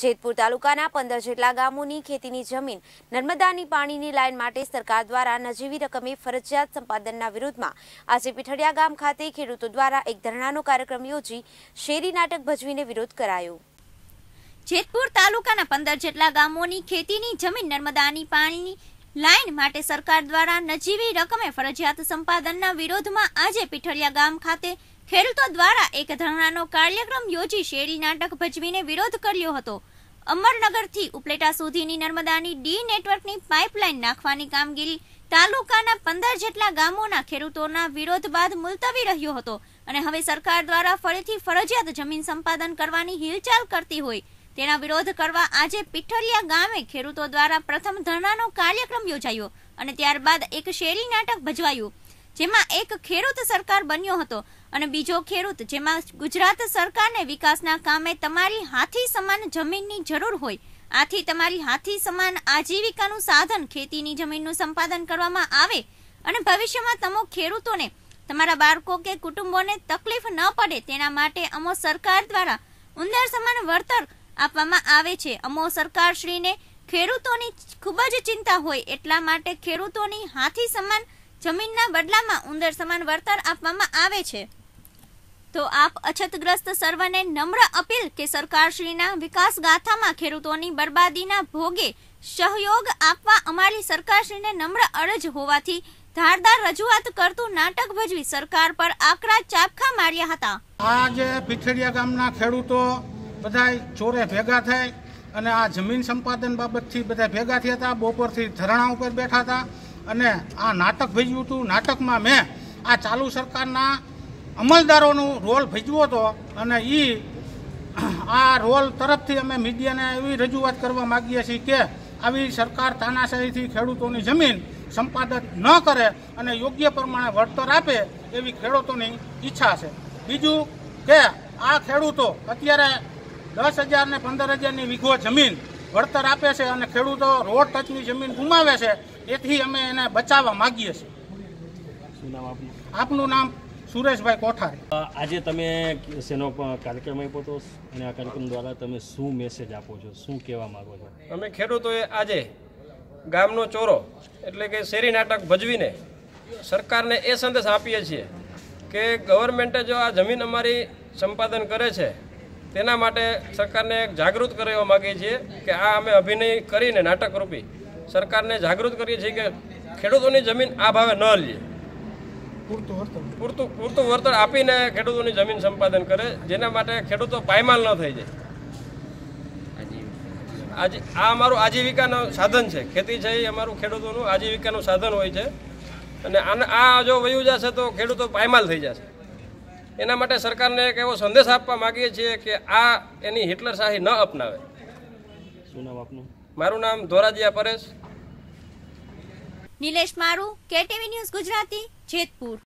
જેતપુર તાલુકાના પંદર જેટલા ગામોની ખેતીની જમીન નર્મદાની પાણીની લાઇન માટે સરકાર દ્વારા નજીવી રકમે ફરજિયાત સંપાદનના વિરોધમાં આજે પીઠડિયા ગામ ખાતે ખેડૂતો દ્વારા એક ધરણાનો કાર્યક્રમ યોજી શેરી નાટક ભજવીને વિરોધ કરાયો જેતપુર તાલુકાના પંદર જેટલા ગામોની ખેતીની જમીન નર્મદાની પાણીની લાઇન માટે સરકાર દ્વારા નજીવી રકમે ફરજિયાત સંપાદનના વિરોધમાં આજે પીઠળિયા ગામ ખાતે ખેડૂતો દ્વારા એક ધરણાનો કાર્યક્રમ યોજી શેરી નાટક ભજવીને વિરોધ કર્યો હતો અમરનગરથી ઉપલેટા સુધીની નર્મદાની ડી નેટવર્કની પાઇપલાઇન નાખવાની કામગીરી તાલુકાના પંદર જેટલા ગામોના ખેડૂતોના વિરોધ બાદ મુલતવી રહ્યો હતો અને હવે સરકાર દ્વારા ફરીથી ફરજિયાત જમીન સંપાદન કરવાની હિલચાલ કરતી હોય તેના વિરોધ કરવા આજે પીઠરિયા ગામે ખેડૂતો દ્વારા પ્રથમ ધરણાનો કાર્યક્રમ યોજાયો અને ત્યારબાદ એક શેરી નાટક ભજવાયું જેમાં એક ખેડૂત સરકાર બન્યો હતો અને બીજો ખેડૂત જેમાં ગુજરાત સરકારને વિકાસના કામે તમારી હાથી સમાન જમીનની જરૂર હોય આથી તમારી હાથી સમાન આજીવિકાનું સાધન ખેતીની જમીનનું સંપાદન કરવામાં આવે અને ભવિષ્યમાં તમો ખેડૂતોને તમારા બાળકો કે કુટુંબોને તકલીફ ન પડે તેના માટે અમો સરકાર દ્વારા ઉંદર સમાન વળતર આપવામાં આવે છે અમો સરકારશ્રીને ખેડૂતોની ખૂબ જ ચિંતા હોય એટલા માટે ખેડૂતોની હાથી સમાન જમીનના બદલામાં ઉંદર સમાન વળતર આપવામાં આવે છે તો આપ અછતગ્રસ્ત સર્વને નમ્ર અપીલ કે સરકારશ્રીના વિકાસ ગાથામાં ખેડૂતોની બરબાદીના ભોગે સહયોગ આપવા અમારી સરકારશ્રીને નમ્ર અરજ હોવાથી ધારદાર રજૂઆત કરતું નાટક ભજવી સરકાર પર આકરા ચાપખા માર્યા હતા આજે પીથડિયા ગામના ખેડૂતો બધા ચોરે ભેગા થઈ અને આ જમીન સંપાદન બાબતથી બધા ભેગા થયા હતા બપોરથી ધરણા ઉપર બેઠા હતા અને આ નાટક ભજવ્યું હતું નાટકમાં મેં આ ચાલુ સરકારના અમલદારોનો રોલ ભજવ્યો હતો અને એ આ રોલ તરફથી અમે મીડિયાને એવી રજૂઆત કરવા માગીએ છીએ કે આવી સરકાર તાનાશાહીથી ખેડૂતોની જમીન સંપાદન ન કરે અને યોગ્ય પ્રમાણે વળતર આપે એવી ખેડૂતોની ઈચ્છા છે બીજું કે આ ખેડૂતો અત્યારે દસ હજાર ને પંદર હજારની વીઘો જમીન વળતર આપે છે અને ખેડૂતો રોડ ટચની જમીન ગુમાવે છે એથી અમે એને બચાવવા માગીએ છીએ આપનું નામ સુરેશભાઈ કોઠાર આજે તમે શેનો કાર્યક્રમ આપ્યો હતો અને આ કાર્યક્રમ દ્વારા તમે શું મેસેજ આપો છો શું કહેવા માગો છો અમે ખેડૂતોએ આજે ગામનો ચોરો એટલે કે શેરી નાટક ભજવીને સરકારને એ સંદેશ આપીએ છીએ કે ગવર્મેન્ટે જો આ જમીન અમારી સંપાદન કરે છે તેના માટે સરકારને જાગૃત કરવા માગીએ છીએ કે આ અમે અભિનય કરીને નાટકરૂપી સરકારને જાગૃત કરીએ છીએ કે ખેડૂતોની જમીન આ ભાવે ન લે પૂરતું પૂરતું વળતર આપીને ખેડૂતોની જમીન સંપાદન કરે જેના માટે ખેડૂતો પાયમાલ ન થઈ જાય આજે આ અમારું આજીવિકાનું સાધન છે ખેતી છે એ અમારું ખેડૂતોનું આજીવિકાનું સાધન હોય છે અને આ જો વયું જશે તો ખેડૂતો પાયમાલ થઈ જશે એના માટે સરકારને એક એવો સંદેશ આપવા માગીએ છીએ કે આ એની હિટલરશાહી ન અપનાવે શું નામ મારું નામ ધોરાજીયા પરેશ નિલેશ મારું કેટીવી ન્યૂઝ ગુજરાતી જેતપુર